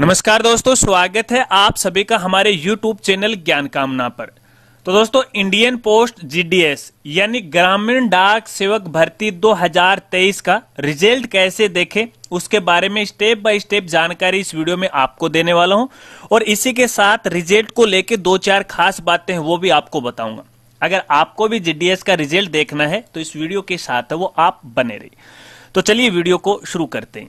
नमस्कार दोस्तों स्वागत है आप सभी का हमारे YouTube चैनल ज्ञान कामना पर तो दोस्तों इंडियन पोस्ट जीडीएस यानी ग्रामीण डाक सेवक भर्ती 2023 का रिजल्ट कैसे देखें उसके बारे में स्टेप बाय स्टेप जानकारी इस वीडियो में आपको देने वाला हूं और इसी के साथ रिजल्ट को लेके दो चार खास बातें हैं वो भी आपको बताऊंगा अगर आपको भी जीडीएस का रिजल्ट देखना है तो इस वीडियो के साथ वो आप बने रही तो चलिए वीडियो को शुरू करते हैं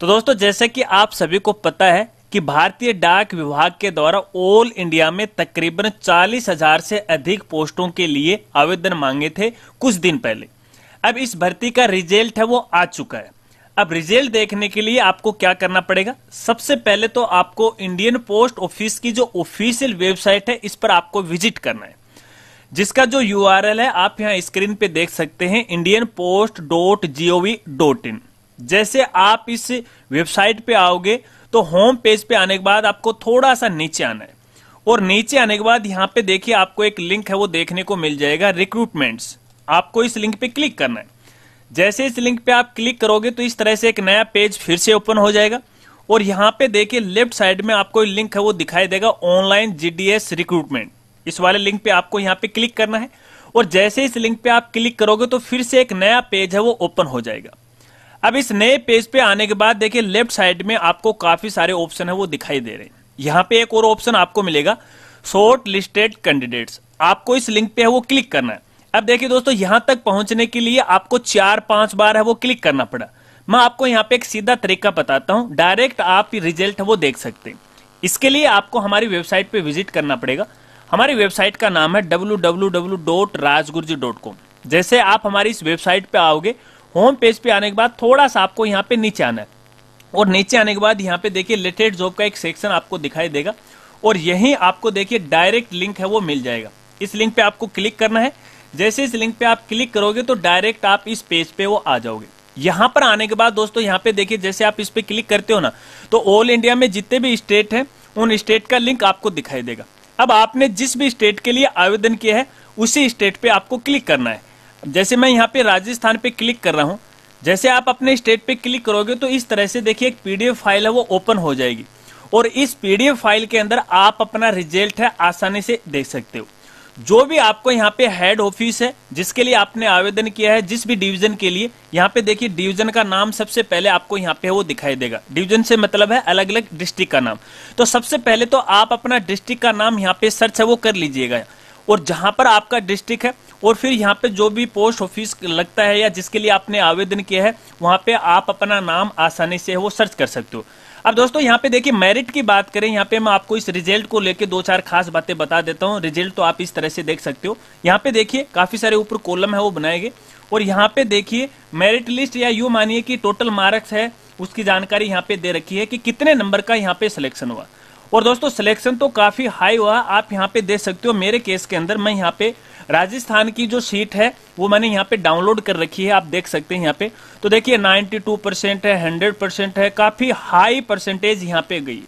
तो दोस्तों जैसे कि आप सभी को पता है कि भारतीय डाक विभाग के द्वारा ऑल इंडिया में तकरीबन चालीस हजार से अधिक पोस्टों के लिए आवेदन मांगे थे कुछ दिन पहले अब इस भर्ती का रिजल्ट है वो आ चुका है अब रिजल्ट देखने के लिए आपको क्या करना पड़ेगा सबसे पहले तो आपको इंडियन पोस्ट ऑफिस की जो ऑफिशियल वेबसाइट है इस पर आपको विजिट करना है जिसका जो यू है आप यहाँ स्क्रीन पे देख सकते हैं Indian post dot G O V dot in जैसे आप इस वेबसाइट पे आओगे तो होम पेज पे आने के बाद आपको थोड़ा सा नीचे आना है और नीचे आने के बाद यहाँ पे देखिए आपको एक लिंक है वो देखने को मिल जाएगा रिक्रूटमेंट्स आपको इस लिंक पे क्लिक करना है जैसे इस लिंक पे आप क्लिक करोगे तो इस तरह से एक नया पेज फिर से ओपन हो जाएगा और यहाँ पे देखिए लेफ्ट साइड में आपको लिंक है वो दिखाई देगा ऑनलाइन जीडीएस रिक्रूटमेंट इस वाले लिंक पे आपको यहाँ पे क्लिक करना है और जैसे इस लिंक पे आप क्लिक करोगे तो फिर से एक नया पेज है वो ओपन हो जाएगा अब इस नए पेज पे आने के बाद देखिए लेफ्ट साइड में आपको काफी सारे ऑप्शन है वो दिखाई दे रहे हैं यहां पे एक और ऑप्शन आपको मिलेगा शॉर्ट लिस्टेड कैंडिडेट्स आपको इस लिंक पे है वो क्लिक करना है अब देखिए दोस्तों यहां तक पहुंचने के लिए आपको चार पांच बार है वो क्लिक करना पड़ा मैं आपको यहाँ पे एक सीधा तरीका बताता हूँ डायरेक्ट आप रिजल्ट वो देख सकते हैं इसके लिए आपको हमारी वेबसाइट पे विजिट करना पड़ेगा हमारी वेबसाइट का नाम है डब्ल्यू जैसे आप हमारी इस वेबसाइट पे आओगे होम पेज पे आने के बाद थोड़ा सा आपको यहाँ पे नीचे आना है और नीचे आने के बाद यहाँ पे देखिए लेटेड जॉब का एक सेक्शन आपको दिखाई देगा और यहीं आपको देखिए डायरेक्ट लिंक है वो मिल जाएगा इस लिंक पे आपको क्लिक करना है जैसे इस लिंक पे आप क्लिक करोगे तो डायरेक्ट आप इस पेज पे वो आ जाओगे यहां पर आने के बाद दोस्तों यहाँ पे देखिए जैसे आप इस पे क्लिक करते हो ना तो ऑल इंडिया में जितने भी स्टेट हैं उन स्टेट का लिंक आपको दिखाई देगा अब आपने जिस भी स्टेट के लिए आवेदन किया है उसी स्टेट पे आपको क्लिक करना है जैसे मैं यहाँ पे राजस्थान पे क्लिक कर रहा हूँ जैसे आप अपने स्टेट पे क्लिक करोगे तो इस तरह से देखिए एक पीडीएफ फाइल है वो ओपन हो जाएगी और इस पीडीएफ फाइल के अंदर आप अपना रिजल्ट है आसानी से देख सकते हो जो भी आपको यहाँ पे हेड ऑफिस है जिसके लिए आपने आवेदन किया है जिस भी डिवीजन के लिए यहाँ पे देखिए डिवीजन का नाम सबसे पहले आपको यहाँ पे वो दिखाई देगा डिवीजन से मतलब है अलग अलग डिस्ट्रिक्ट का नाम तो सबसे पहले तो आप अपना डिस्ट्रिक्ट का नाम यहाँ पे सर्च है वो कर लीजिएगा और जहां पर आपका डिस्ट्रिक्ट है और फिर यहाँ पे जो भी पोस्ट ऑफिस लगता है या जिसके लिए आपने आवेदन किया है वहां पे आप अपना नाम आसानी से वो सर्च कर सकते हो अब दोस्तों यहाँ पे देखिए मेरिट की बात करें यहाँ पे मैं आपको इस रिजल्ट को लेके दो चार खास बातें बता देता हूँ रिजल्ट तो आप इस तरह से देख सकते हो यहाँ पे देखिए काफी सारे ऊपर कॉलम है वो बनाए गए और यहाँ पे देखिए मेरिट लिस्ट या यू मानिए कि टोटल मार्क्स है उसकी जानकारी यहाँ पे दे रखी है कि कितने नंबर का यहाँ पे सिलेक्शन हुआ और दोस्तों सिलेक्शन तो काफी हाई हुआ आप यहाँ पे देख सकते हो मेरे केस के अंदर मैं यहाँ पे राजस्थान की जो सीट है वो मैंने यहाँ पे डाउनलोड कर रखी है आप देख सकते हैं यहाँ पे तो देखिए 92 परसेंट है 100 परसेंट है काफी हाई परसेंटेज यहाँ पे गई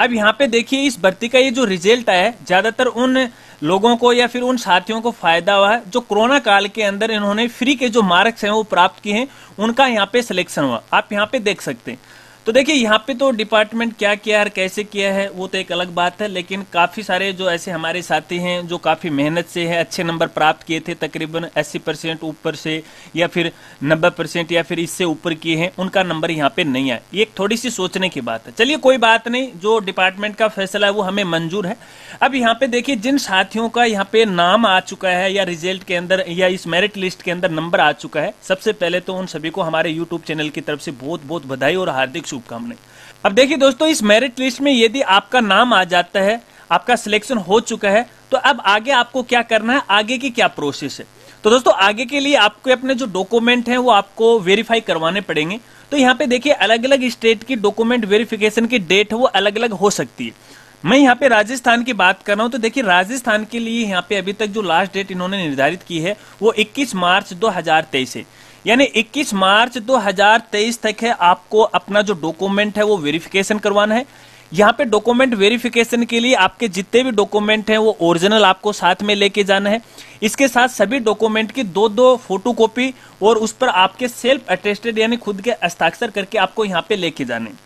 अब यहाँ पे देखिए इस भर्ती का ये जो रिजल्ट आया है ज्यादातर उन लोगों को या फिर उन साथियों को फायदा हुआ है जो कोरोना काल के अंदर इन्होंने फ्री के जो मार्क्स हैं वो प्राप्त किए हैं उनका यहाँ पे सिलेक्शन हुआ आप यहाँ पे देख सकते हैं तो देखिए यहाँ पे तो डिपार्टमेंट क्या किया है कैसे किया है वो तो एक अलग बात है लेकिन काफ़ी सारे जो ऐसे हमारे साथी हैं जो काफ़ी मेहनत से हैं अच्छे नंबर प्राप्त किए थे तकरीबन अस्सी परसेंट ऊपर से या फिर नब्बे परसेंट या फिर इससे ऊपर किए हैं उनका नंबर यहाँ पे नहीं आया ये थोड़ी सी सोचने की बात है चलिए कोई बात नहीं जो डिपार्टमेंट का फैसला है वो हमें मंजूर है अब यहाँ पे देखिए जिन साथियों का यहाँ पे नाम आ चुका है या रिजल्ट के अंदर या इस मेरिट लिस्ट के अंदर नंबर आ चुका है सबसे पहले तो उन सभी को हमारे यूट्यूब चैनल की तरफ से बहुत बहुत बधाई और हार्दिक शुभकामनाएं अब देखिए दोस्तों इस मेरिट लिस्ट में यदि आपका नाम आ जाता है आपका सिलेक्शन हो चुका है तो अब आगे आपको क्या करना है आगे की क्या प्रोसेस है तो दोस्तों आगे के लिए आपको अपने जो डॉक्यूमेंट हैं वो आपको वेरीफाई करवाने पड़ेंगे तो यहाँ पे देखिए अलग अलग स्टेट की डॉक्यूमेंट वेरिफिकेशन की डेट वो अलग अलग हो सकती है मैं यहाँ पे राजस्थान की बात कर रहा हूँ तो देखिए राजस्थान के लिए यहाँ पे अभी तक जो लास्ट डेट इन्होंने निर्धारित की है वो 21 मार्च 2023 है यानी 21 मार्च 2023 तक है आपको अपना जो डॉक्यूमेंट है वो वेरिफिकेशन करवाना है यहाँ पे डॉक्यूमेंट वेरिफिकेशन के लिए आपके जितने भी डॉक्यूमेंट हैं वो ओरिजिनल आपको साथ में लेके जाना है इसके साथ सभी डॉक्यूमेंट की दो दो फोटोकॉपी और उस पर आपके सेल्फ अटेस्टेड यानी खुद के हस्ताक्षर करके आपको यहाँ पे लेके जाने हैं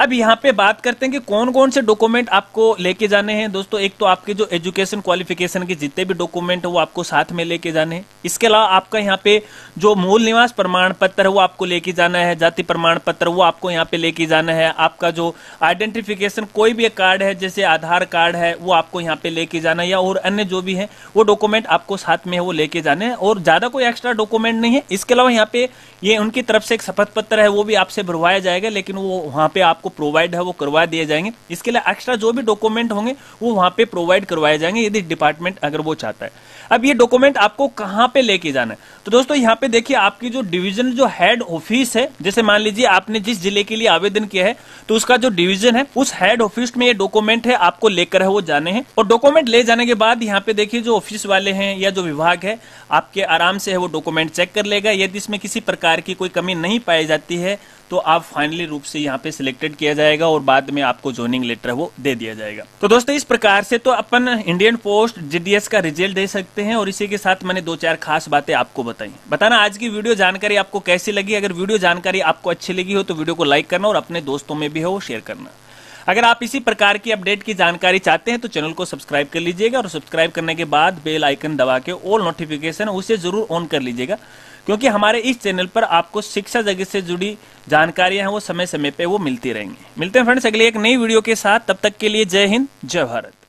अब यहाँ पे बात करते हैं कि कौन कौन से डॉक्यूमेंट आपको लेके जाने हैं दोस्तों एक तो आपके जो एजुकेशन क्वालिफिकेशन के जितने भी डॉक्यूमेंट है वो आपको साथ में लेके जाने हैं इसके अलावा आपका यहाँ पे जो मूल निवास प्रमाण पत्र है वो आपको लेके जाना है जाति प्रमाण पत्र वो आपको यहाँ पे लेके जाना है आपका जो आइडेंटिफिकेशन कोई भी एक कार्ड है जैसे आधार कार्ड है वो आपको यहाँ पे लेके जाना है या और अन्य जो भी है वो डॉक्यूमेंट आपको साथ में है वो लेके जाने हैं और ज्यादा कोई एक्स्ट्रा डॉक्यूमेंट नहीं है इसके अलावा यहाँ पे ये उनकी तरफ से एक शपथ पत्र है वो भी आपसे भरवाया जाएगा लेकिन वो वहाँ पे आप आपको प्रोवाइड है वो करवा दिए जाएंगे इसके लिए एक्स्ट्रा जो भी डॉक्यूमेंट होंगे वो वहां पे प्रोवाइड करवाए जाएंगे यदि डिपार्टमेंट अगर वो चाहता है अब ये डॉक्यूमेंट आपको कहाँ पे लेके जाना है तो दोस्तों यहाँ पे देखिए आपकी जो डिवीजन जो हेड ऑफिस है जैसे मान लीजिए आपने जिस जिले के लिए आवेदन किया है तो उसका जो डिवीजन है उस हेड ऑफिस में ये डॉक्यूमेंट है आपको लेकर है वो जाने हैं और डॉक्यूमेंट ले जाने के बाद यहाँ पे देखिए जो ऑफिस वाले हैं या जो विभाग है आपके आराम से है वो डॉक्यूमेंट चेक कर लेगा यदि इसमें किसी प्रकार की कोई कमी नहीं पाई जाती है तो आप फाइनली रूप से यहाँ पे सिलेक्टेड किया जाएगा और बाद में आपको ज्वाइनिंग लेटर वो दे दिया जाएगा तो दोस्तों इस प्रकार से तो अपन इंडियन पोस्ट जीडीएस का रिजल्ट दे सकते सकते हैं और इसी के साथ मैंने दो चार खास बातें आपको बताई बताना आज की वीडियो जानकारी आपको कैसी लगी अगर वीडियो जानकारी आपको अच्छी लगी हो तो वीडियो को लाइक करना और अपने दोस्तों में भी हो शेयर करना अगर आप इसी प्रकार की अपडेट की जानकारी चाहते हैं तो चैनल को सब्सक्राइब कर लीजिएगा और सब्सक्राइब करने के बाद बेल आइकन दबा के ऑल नोटिफिकेशन उसे जरूर ऑन कर लीजिएगा क्योंकि हमारे इस चैनल पर आपको शिक्षा जगत से जुड़ी जानकारियां हैं वो समय समय पे वो मिलती रहेंगी मिलते हैं फ्रेंड्स अगले एक नई वीडियो के साथ तब तक के लिए जय हिंद जय भारत